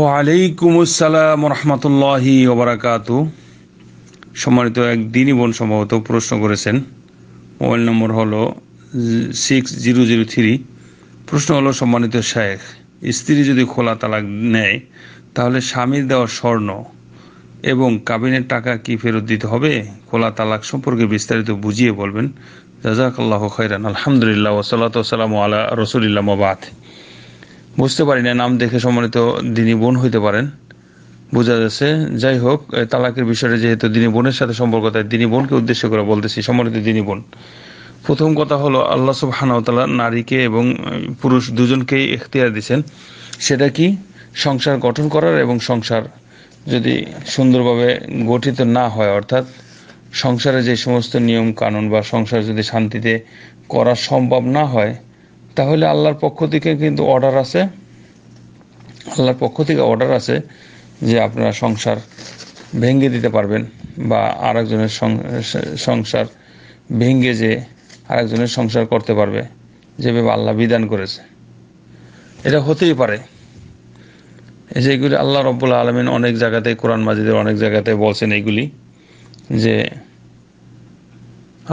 ওয়ালাইকুম আসসালাম রহমতুল্লাহি ওবরাকাত সম্মানিত এক দিনই বোন সম্ভবত প্রশ্ন করেছেন মোবাইল নম্বর হলো সিক্স জিরো জিরো থ্রি প্রশ্ন হলো সম্মানিত শেখ স্ত্রী যদি খোলা তালাক নেয় তাহলে স্বামীর দেওয়া স্বর্ণ এবং কাবিনের টাকা কি ফেরত দিতে হবে খোলা তালাক সম্পর্কে বিস্তারিত বুঝিয়ে বলবেন জাজাকাল্লাহ খৈরান আলহামদুলিল্লাহ ওসালাত সালাম আলা রসুলিল্লা মবাথ বুঝতে পারি না নাম দেখে সম্মানিত দিনী বোন হইতে পারেন বোঝা যাচ্ছে যাই হোক তালাকের বিষয়ে যেহেতু দিনী বোনের সাথে সম্পর্ক তাই দিনী বোনকে উদ্দেশ্য করে বলতেছি সম্মানিত দিনী বোন প্রথম কথা হলো আল্লাহ সুবাহানাওতালা নারীকে এবং পুরুষ দুজনকেই এখতিয়ার দিচ্ছেন সেটা কি সংসার গঠন করার এবং সংসার যদি সুন্দরভাবে গঠিত না হয় অর্থাৎ সংসারে যে সমস্ত নিয়ম কানুন বা সংসার যদি শান্তিতে করা সম্ভব না হয় তাহলে আল্লাহর পক্ষ থেকে কিন্তু অর্ডার আছে আল্লাহর পক্ষ থেকে অর্ডার আছে যে আপনারা সংসার ভেঙে দিতে পারবেন বা আরেকজনের সংসার ভেঙে যে আরেকজনের সংসার করতে পারবে যেভাবে আল্লাহ বিধান করেছে এটা হতেই পারে এই যে এগুলি আল্লাহ রব্বুল্লা আলমিন অনেক জায়গাতে কোরআন মাজিদের অনেক জায়গাতে বলছেন এইগুলি যে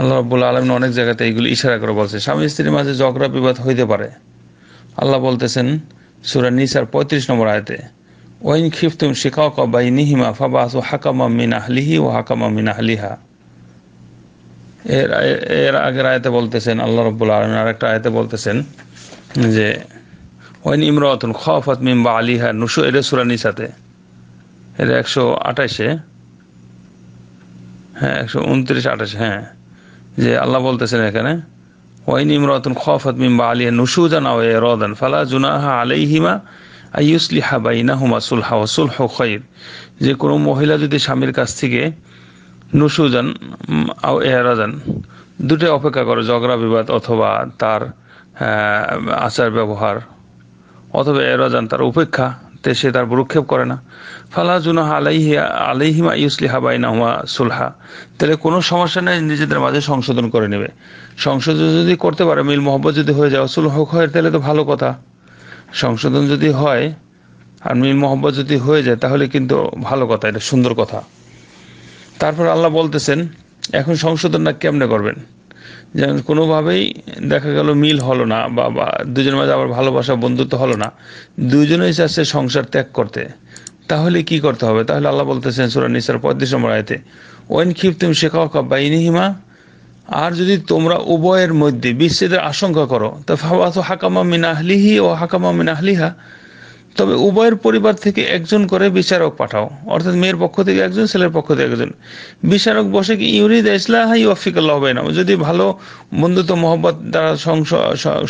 আল্লাহ রব্বুল আলমিন অনেক জায়গাতে এইগুলি ইশারা করে বলছে স্বামী স্ত্রীর মাঝে ঝগড়া বিবাদ হইতে পারে আল্লাহ বলতেছেন সুরা নিসার পঁয়ত্রিশ নম্বর আয়তে ওইন ক্ষিপ্তুম শিকাক বাই নিহিমা আসু হাকামা মিনা আহলিহি ও হাকামা মিনা আহলিহা এর এর আগের আয়তে বলতেছেন আল্লাহ রব্বুল আর আরেকটা আয়তে বলতেছেন যে ওয়াইন ইমরাতুন খফাত বা আলিহা নুসু এর সুরা নিসাতে এর একশো আঠাশে হ্যাঁ একশো উনত্রিশ আঠাশে হ্যাঁ যে আল্লাহ বলতেছেন এখানে ওয়াইন ইমরাতুন খফাত মিম্বা আলিয়া নুসুজান ওয়ে রদান ফালা জুনাহা আলাইহিমা আইয়ুসলিহা বাইনা হুমা সুলহা ওসুল খৈর যে কোনো মহিলা যদি স্বামীর কাছ থেকে নুসুজান আও এহরাজান দুটো অপেক্ষা করে ঝগড়া বিবাদ অথবা তার আচার ব্যবহার অথবা এহরাজান তার উপেক্ষা তে সে তার ভ্রুক্ষেপ করে না ফালা জুনাহ আলাইহিয়া আলাইহিমা ইউসলিহা বাইনা সুলহা তাহলে কোনো সমস্যা নেই নিজেদের মাঝে সংশোধন করে নেবে সংশোধন যদি করতে পারে মিল মোহব্বত যদি হয়ে যায় সুলহ হয় তাহলে তো ভালো কথা সংশোধন যদি হয় আর মিল মহব্বত যদি হয়ে যায় তাহলে কিন্তু ভালো কথা এটা সুন্দর কথা তারপর আল্লাহ বলতেছেন এখন সংশোধন না কেমনে করবেন যেন কোনোভাবেই দেখা গেল মিল হলো না বা দুজনের মাঝে আবার ভালোবাসা বন্ধুত্ব হলো না দুজনেই চাচ্ছে সংসার ত্যাগ করতে তাহলে কি করতে হবে তাহলে আল্লাহ বলতেছেন সুরা নিসার পদ্ম নম্বর আয়তে ওয়েন খিপ তুমি শেখাও ইনিহিমা আর যদি তোমরা উভয়ের মধ্যে বিচ্ছেদের আশঙ্কা করো তা ফাওয়াত হাকামা মিনাহলিহি ও হাকামা মিনাহলিহা তবে উভয়ের পরিবার থেকে একজন করে বিচারক পাঠাও অর্থাৎ মেয়ের পক্ষ থেকে একজন ছেলের পক্ষ থেকে একজন বিচারক বসে কি ইউরিদ ইসলাহাই ওয়াফিকাল্লাহ হবে না যদি ভালো বন্ধুত্ব মহব্বত দ্বারা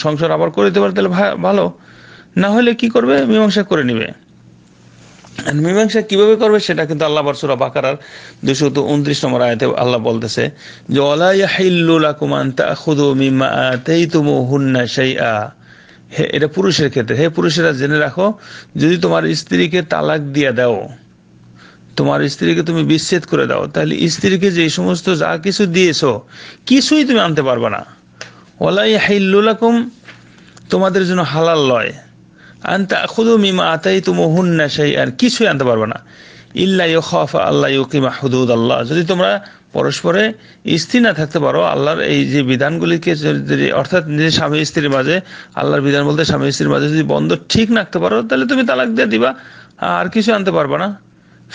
সংসার আবার করে দিতে পারে তাহলে ভালো না হলে কি করবে মীমাংসা করে নিবে মীমাংসা কিভাবে করবে সেটা কিন্তু আল্লাহ বরসুরা বাকারার দুশো উনত্রিশ নম্বর আয়তে আল্লাহ বলতেছে যে অলাই ইয়াহিল্লুল আকুমান তা খুদু মিমা তেই তুমু হুন্না সেই আ এটা পুরুষের ক্ষেত্রে হে পুরুষেরা জেনে রাখো যদি তোমার স্ত্রীকে তালাক দিয়ে দাও তোমার স্ত্রীকে তুমি বিচ্ছেদ করে দাও তাহলে স্ত্রীকে যে সমস্ত যা কিছু দিয়েছো কিছুই তুমি আনতে পারবে না ওলাই হাইল্লুলাকুম তোমাদের জন্য হালাল লয় আনতে খুদু মিমা আতাই তুমহুন্না সেই আর কিছুই আনতে পারবে না আল্লাহ যদি তোমরা পরস্পরে স্ত্রী না থাকতে পারো আল্লাহর এই যে বিধানগুলিকে যদি অর্থাৎ নিজের স্বামী স্ত্রীর মাঝে আল্লাহর বিধান বলতে স্বামী স্ত্রীর মাঝে যদি বন্ধ ঠিক রাখতে পারো তাহলে তুমি তালাক দিয়ে দিবা আর কিছু আনতে পারবো না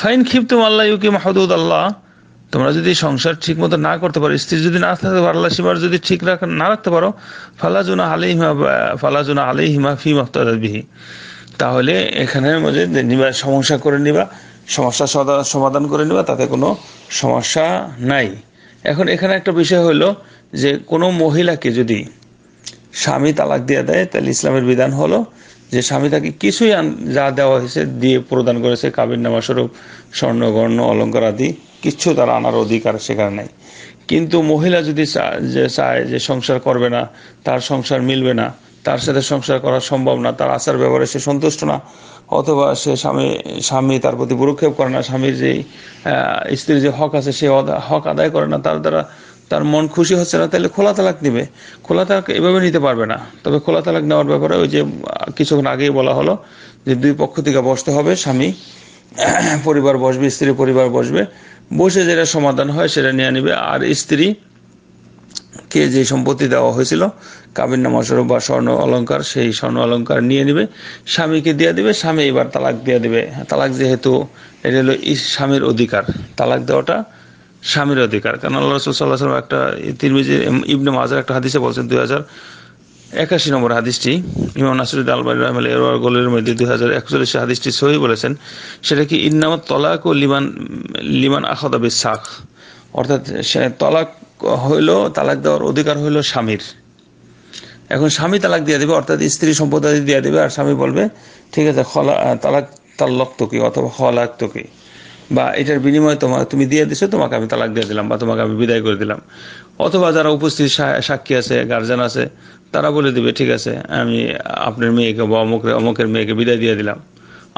ফাইন তুমি আল্লাহ ইউকি হুদুদ আল্লাহ তোমরা যদি সংসার ঠিক মতো না করতে পারো স্ত্রী যদি না থাকতে পারো আল্লাহ সীমার যদি ঠিক না রাখতে পারো ফালাজুনা হিমা ফালাজুনা হিমা ফি মাহতাদ বিহি তাহলে এখানে মধ্যে নিবা সমস্যা করে নিবা সমস্যা সমাধান করে নেবে তাতে কোনো সমস্যা নাই এখন এখানে একটা বিষয় হলো যে কোনো মহিলাকে যদি স্বামী তালাক দিয়ে দেয় তাহলে ইসলামের বিধান হলো যে স্বামী তাকে কিছুই যা দেওয়া হয়েছে দিয়ে প্রদান করেছে কাবির নামা স্বরূপ স্বর্ণগর্ণ অলঙ্কার আদি কিচ্ছু তার আনার অধিকার সেখানে নাই কিন্তু মহিলা যদি চায় যে সংসার করবে না তার সংসার মিলবে না তার সাথে সংসার করা সম্ভব না তার আচার ব্যবহারে সে সন্তুষ্ট না অথবা সে স্বামী স্বামী তার প্রতি বুরুক্ষেপ করে না স্বামীর যে স্ত্রীর যে হক আছে সে হক আদায় করে না তার দ্বারা তার মন খুশি হচ্ছে না তাহলে খোলা তালাক দিবে খোলা তালাক এভাবে নিতে পারবে না তবে খোলা তালাক নেওয়ার ব্যাপারে ওই যে কিছুক্ষণ আগেই বলা হলো যে দুই পক্ষ থেকে বসতে হবে স্বামী পরিবার বসবে স্ত্রী পরিবার বসবে বসে যেটা সমাধান হয় সেটা নিয়ে নিবে আর স্ত্রী কে যে সম্পত্তি দেওয়া হয়েছিল কাবির নামাস্বরূপ বা স্বর্ণ অলঙ্কার সেই স্বর্ণ অলঙ্কার নিয়ে নেবে স্বামীকে দিয়ে দিবে স্বামী এবার তালাক দিয়ে দিবে তালাক যেহেতু এটা হলো স্বামীর অধিকার তালাক দেওয়াটা স্বামীর অধিকার কারণ আল্লাহ রসুল্লাহ একটা তিরমিজি ইবনে মাজার একটা হাদিসে বলছেন দুই হাজার একাশি নম্বর হাদিসটি ইমাম নাসরুদ্দ আলবানি রহমাল এরোয়ার গোলের মধ্যে দুই হাজার একচল্লিশে হাদিসটি সহি বলেছেন সেটা কি ইন্নামত তলাক ও লিমান লিমান আখদাবি সাখ অর্থাৎ তলাক হইল তালাক দেওয়ার অধিকার হইল স্বামীর এখন স্বামী তালাক দিয়ে দেবে অর্থাৎ স্ত্রী সম্পদায় দিয়ে দেবে আর স্বামী বলবে ঠিক আছে খলা তালাক লক্ত কি অথবা হলাক্ত তোকে বা এটার বিনিময়ে তোমাকে তুমি দিয়ে দিছো তোমাকে আমি তালাক দিয়ে দিলাম বা তোমাকে আমি বিদায় করে দিলাম অথবা যারা উপস্থিত সাক্ষী আছে গার্জেন আছে তারা বলে দিবে ঠিক আছে আমি আপনার মেয়েকে বা অমুক অমুকের মেয়েকে বিদায় দিয়ে দিলাম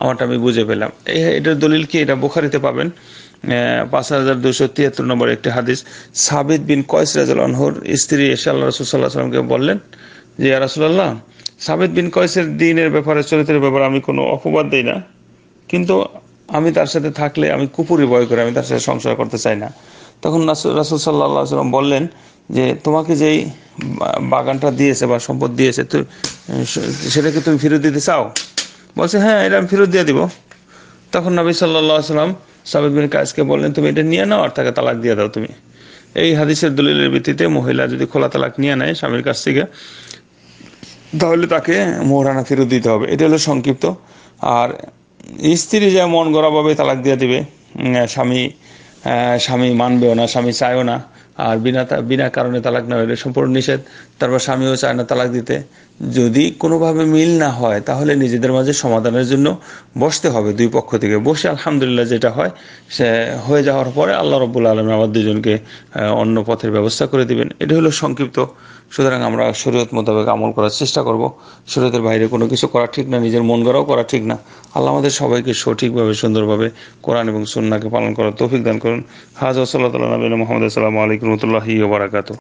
আমারটা আমি বুঝে পেলাম এটার দলিল কি এটা বোখারিতে পাবেন পাঁচ হাজার দুশো তিয়াত্তর নম্বর একটি হাদিস সাবিদ বিন কয়েস রাজাল আনহর স্ত্রী এসে আল্লাহ রসুল সাল্লাহ সাল্লামকে বললেন যে রাসুল্লাহ সাবিদ বিন কয়েসের দিনের ব্যাপারে চরিত্রের ব্যাপারে আমি কোনো অপবাদ দিই না কিন্তু আমি তার সাথে থাকলে আমি কুপুরি ভয় করে আমি তার সাথে সংশয় করতে চাই না তখন রাসুল সাল্লাহ সাল্লাম বললেন যে তোমাকে যেই বাগানটা দিয়েছে বা সম্পদ দিয়েছে তো সেটাকে তুমি ফেরত দিতে চাও বলছে হ্যাঁ এটা আমি ফেরত দিয়ে দিব তখন নবী সাল্লাহ সাল্লাম সাবেদিন কাজকে বললেন তুমি এটা নিয়ে নাও আর তাকে তালাক দিয়ে দাও তুমি এই হাদিসের দলিলের ভিত্তিতে মহিলা যদি খোলা তালাক নিয়ে নেয় স্বামীর কাছ থেকে তাহলে তাকে মোহরানা ফেরত দিতে হবে এটা হলো সংক্ষিপ্ত আর স্ত্রী যা মন গড়াভাবে তালাক দিয়ে দিবে স্বামী স্বামী মানবেও না স্বামী চায়ও না আর বিনা বিনা কারণে তালাক না হলে সম্পূর্ণ নিষেধ তারপর স্বামীও চায় না তালাক দিতে যদি কোনোভাবে মিল না হয় তাহলে নিজেদের মাঝে সমাধানের জন্য বসতে হবে দুই পক্ষ থেকে বসে আলহামদুলিল্লাহ যেটা হয় সে হয়ে যাওয়ার পরে আল্লাহ রব্বুল আলম আমার দুজনকে অন্য পথের ব্যবস্থা করে দিবেন এটা হলো সংক্ষিপ্ত সুতরাং আমরা শরীয়ত মোতাবেক আমল করার চেষ্টা করব শরীয়তের বাইরে কোনো কিছু করা ঠিক না নিজের মন গড়াও করা ঠিক না আল্লাহ আমাদের সবাইকে সঠিকভাবে সুন্দরভাবে কোরআন এবং সুন্নাকে পালন করার তৌফিক দান করুন হাজ ওসল্লা নবীন মোহাম্মদ আসসালামু আলাইকুম রহমতুল্লাহি ওবরাকাতু